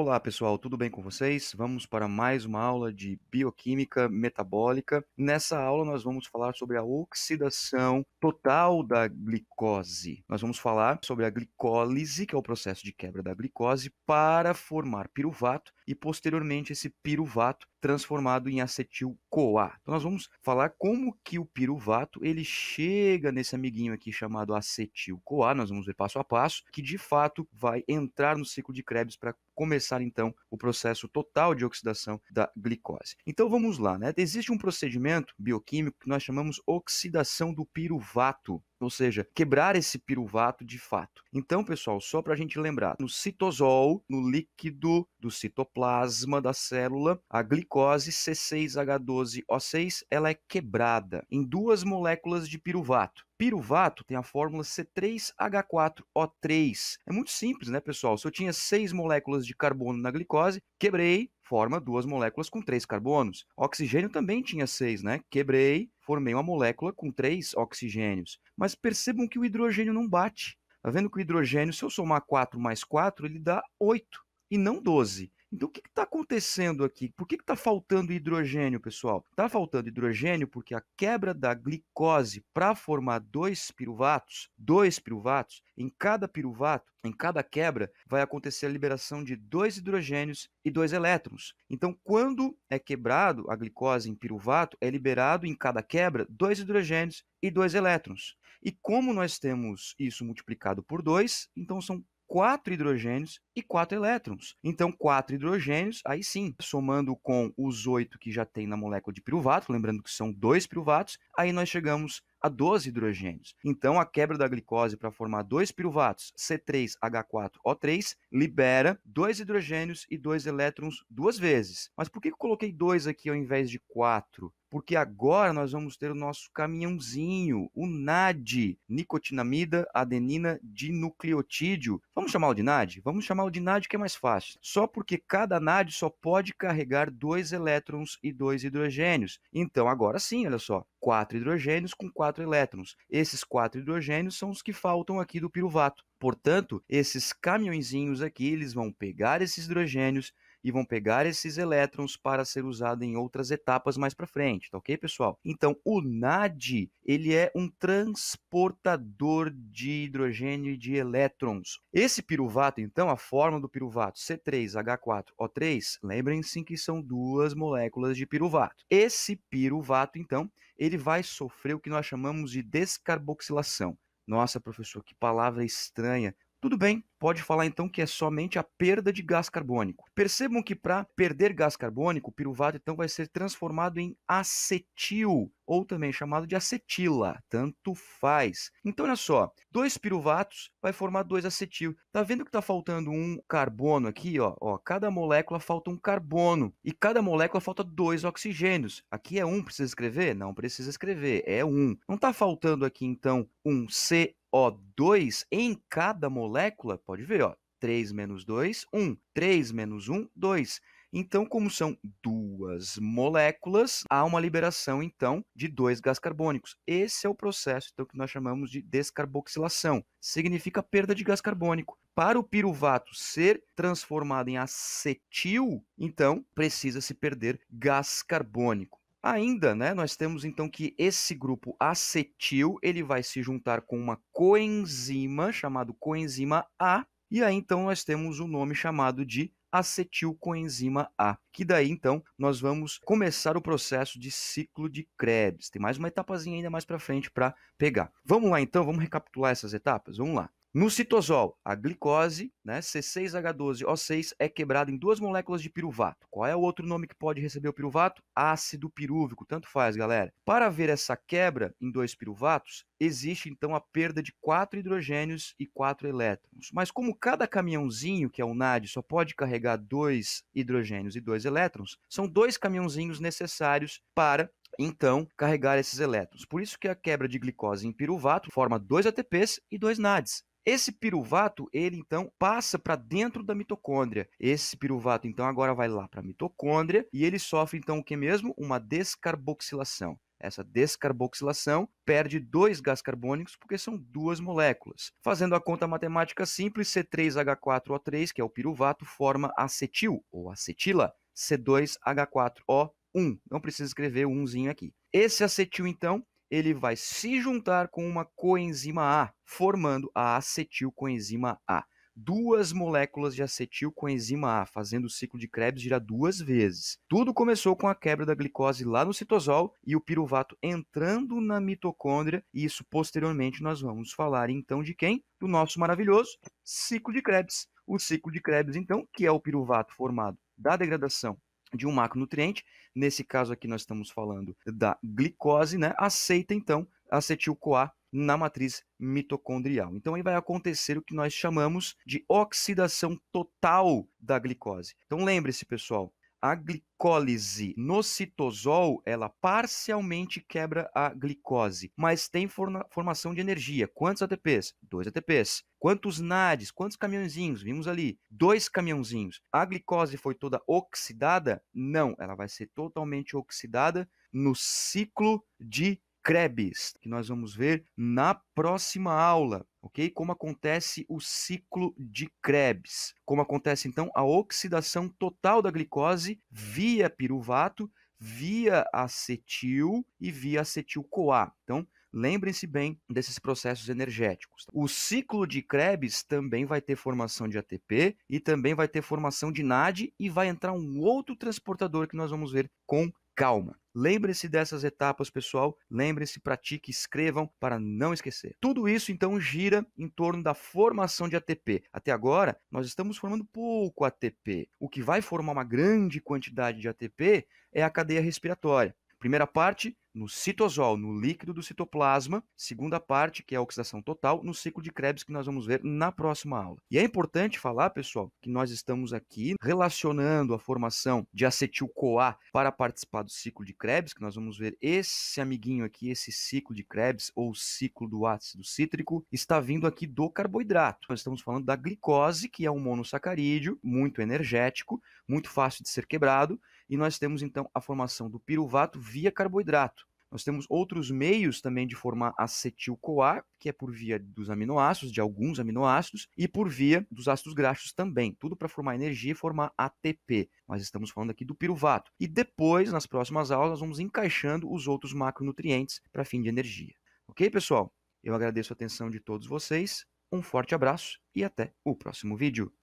Olá pessoal, tudo bem com vocês? Vamos para mais uma aula de bioquímica metabólica. Nessa aula nós vamos falar sobre a oxidação total da glicose. Nós vamos falar sobre a glicólise, que é o processo de quebra da glicose, para formar piruvato e posteriormente esse piruvato transformado em acetil-CoA. Então nós vamos falar como que o piruvato ele chega nesse amiguinho aqui chamado acetil-CoA, nós vamos ver passo a passo, que de fato vai entrar no ciclo de Krebs para começar então o processo total de oxidação da glicose. Então vamos lá, né? Existe um procedimento bioquímico que nós chamamos oxidação do piruvato ou seja, quebrar esse piruvato de fato. Então, pessoal, só para a gente lembrar, no citosol, no líquido do citoplasma da célula, a glicose C6H12O6 ela é quebrada em duas moléculas de piruvato piruvato tem a fórmula C3H4O3. É muito simples, né, pessoal? Se eu tinha seis moléculas de carbono na glicose, quebrei, forma duas moléculas com três carbonos. Oxigênio também tinha seis, né? Quebrei, formei uma molécula com três oxigênios. Mas percebam que o hidrogênio não bate. Tá vendo que o hidrogênio, se eu somar 4 mais 4, ele dá 8 e não 12. Então, o que está acontecendo aqui? Por que está faltando hidrogênio, pessoal? Está faltando hidrogênio porque a quebra da glicose para formar dois piruvatos, dois piruvatos, em cada piruvato, em cada quebra, vai acontecer a liberação de dois hidrogênios e dois elétrons. Então, quando é quebrado a glicose em piruvato, é liberado em cada quebra dois hidrogênios e dois elétrons. E como nós temos isso multiplicado por 2, então são quatro hidrogênios e quatro elétrons. Então, quatro hidrogênios, aí sim, somando com os oito que já tem na molécula de piruvato, lembrando que são dois piruvatos, aí nós chegamos a 12 hidrogênios. Então, a quebra da glicose para formar dois piruvatos, C3H4O3, libera dois hidrogênios e dois elétrons duas vezes. Mas por que eu coloquei dois aqui ao invés de quatro? porque agora nós vamos ter o nosso caminhãozinho, o NAD, nicotinamida adenina dinucleotídeo. Vamos chamar o de NAD? Vamos chamar o de NAD que é mais fácil. Só porque cada NAD só pode carregar dois elétrons e dois hidrogênios. Então agora sim, olha só, quatro hidrogênios com quatro elétrons. Esses quatro hidrogênios são os que faltam aqui do piruvato. Portanto, esses caminhãozinhos aqui, eles vão pegar esses hidrogênios e vão pegar esses elétrons para ser usado em outras etapas mais para frente, tá ok, pessoal? Então, o NAD, ele é um transportador de hidrogênio e de elétrons. Esse piruvato, então, a forma do piruvato C3H4O3, lembrem-se que são duas moléculas de piruvato. Esse piruvato, então, ele vai sofrer o que nós chamamos de descarboxilação. Nossa, professor, que palavra estranha. Tudo bem, pode falar então que é somente a perda de gás carbônico. Percebam que para perder gás carbônico, o piruvato então vai ser transformado em acetil, ou também chamado de acetila, tanto faz. Então olha só, dois piruvatos vai formar dois acetil. Tá vendo que tá faltando um carbono aqui, ó, ó, cada molécula falta um carbono e cada molécula falta dois oxigênios. Aqui é um, precisa escrever? Não precisa escrever, é um. Não tá faltando aqui então um C o2 em cada molécula, pode ver, ó, 3 menos 2, 1, 3 menos 1, 2. Então, como são duas moléculas, há uma liberação então de dois gás carbônicos. Esse é o processo então, que nós chamamos de descarboxilação. Significa perda de gás carbônico. Para o piruvato ser transformado em acetil, então precisa se perder gás carbônico. Ainda, né, nós temos então que esse grupo acetil, ele vai se juntar com uma coenzima chamado coenzima A, e aí então nós temos o um nome chamado de acetilcoenzima A, que daí então nós vamos começar o processo de ciclo de Krebs. Tem mais uma etapazinha ainda mais para frente para pegar. Vamos lá então, vamos recapitular essas etapas. Vamos lá. No citosol, a glicose, né, C6H12O6, é quebrada em duas moléculas de piruvato. Qual é o outro nome que pode receber o piruvato? Ácido pirúvico, tanto faz, galera. Para ver essa quebra em dois piruvatos, existe então a perda de quatro hidrogênios e quatro elétrons. Mas como cada caminhãozinho, que é o NAD, só pode carregar dois hidrogênios e dois elétrons, são dois caminhãozinhos necessários para então carregar esses elétrons. Por isso que a quebra de glicose em piruvato forma dois ATPs e dois NADs. Esse piruvato, ele então passa para dentro da mitocôndria. Esse piruvato então agora vai lá para a mitocôndria e ele sofre então o que mesmo? Uma descarboxilação. Essa descarboxilação perde dois gás carbônicos porque são duas moléculas. Fazendo a conta matemática simples, C3H4O3, que é o piruvato, forma acetil ou acetila, C2H4O1. Não precisa escrever o umzinho aqui. Esse acetil, então, ele vai se juntar com uma coenzima A, formando a acetilcoenzima A. Duas moléculas de acetilcoenzima A, fazendo o ciclo de Krebs girar duas vezes. Tudo começou com a quebra da glicose lá no citosol e o piruvato entrando na mitocôndria, e isso posteriormente nós vamos falar então de quem? Do nosso maravilhoso ciclo de Krebs. O ciclo de Krebs, então, que é o piruvato formado da degradação de um macronutriente, nesse caso aqui nós estamos falando da glicose, né? Aceita então acetil-CoA na matriz mitocondrial. Então aí vai acontecer o que nós chamamos de oxidação total da glicose. Então lembre-se, pessoal, a glicólise no citosol, ela parcialmente quebra a glicose, mas tem forna, formação de energia. Quantos ATPs? Dois ATPs. Quantos NADs? Quantos caminhãozinhos? Vimos ali, dois caminhãozinhos. A glicose foi toda oxidada? Não, ela vai ser totalmente oxidada no ciclo de Krebs, que nós vamos ver na próxima aula, ok? Como acontece o ciclo de Krebs, como acontece então a oxidação total da glicose via piruvato, via acetil e via acetil-CoA. Então, Lembrem-se bem desses processos energéticos. Tá? O ciclo de Krebs também vai ter formação de ATP e também vai ter formação de NAD e vai entrar um outro transportador que nós vamos ver com calma. lembrem se dessas etapas, pessoal. lembrem se pratiquem, escrevam para não esquecer. Tudo isso então gira em torno da formação de ATP. Até agora, nós estamos formando pouco ATP. O que vai formar uma grande quantidade de ATP é a cadeia respiratória. Primeira parte, no citosol, no líquido do citoplasma, segunda parte, que é a oxidação total, no ciclo de Krebs, que nós vamos ver na próxima aula. E é importante falar, pessoal, que nós estamos aqui relacionando a formação de acetil-CoA para participar do ciclo de Krebs, que nós vamos ver esse amiguinho aqui, esse ciclo de Krebs, ou ciclo do ácido cítrico, está vindo aqui do carboidrato. Nós estamos falando da glicose, que é um monossacarídeo, muito energético, muito fácil de ser quebrado, e nós temos então a formação do piruvato via carboidrato. Nós temos outros meios também de formar acetil-CoA, que é por via dos aminoácidos, de alguns aminoácidos, e por via dos ácidos graxos também. Tudo para formar energia e formar ATP. Mas estamos falando aqui do piruvato. E depois, nas próximas aulas, vamos encaixando os outros macronutrientes para fim de energia. Ok, pessoal? Eu agradeço a atenção de todos vocês. Um forte abraço e até o próximo vídeo.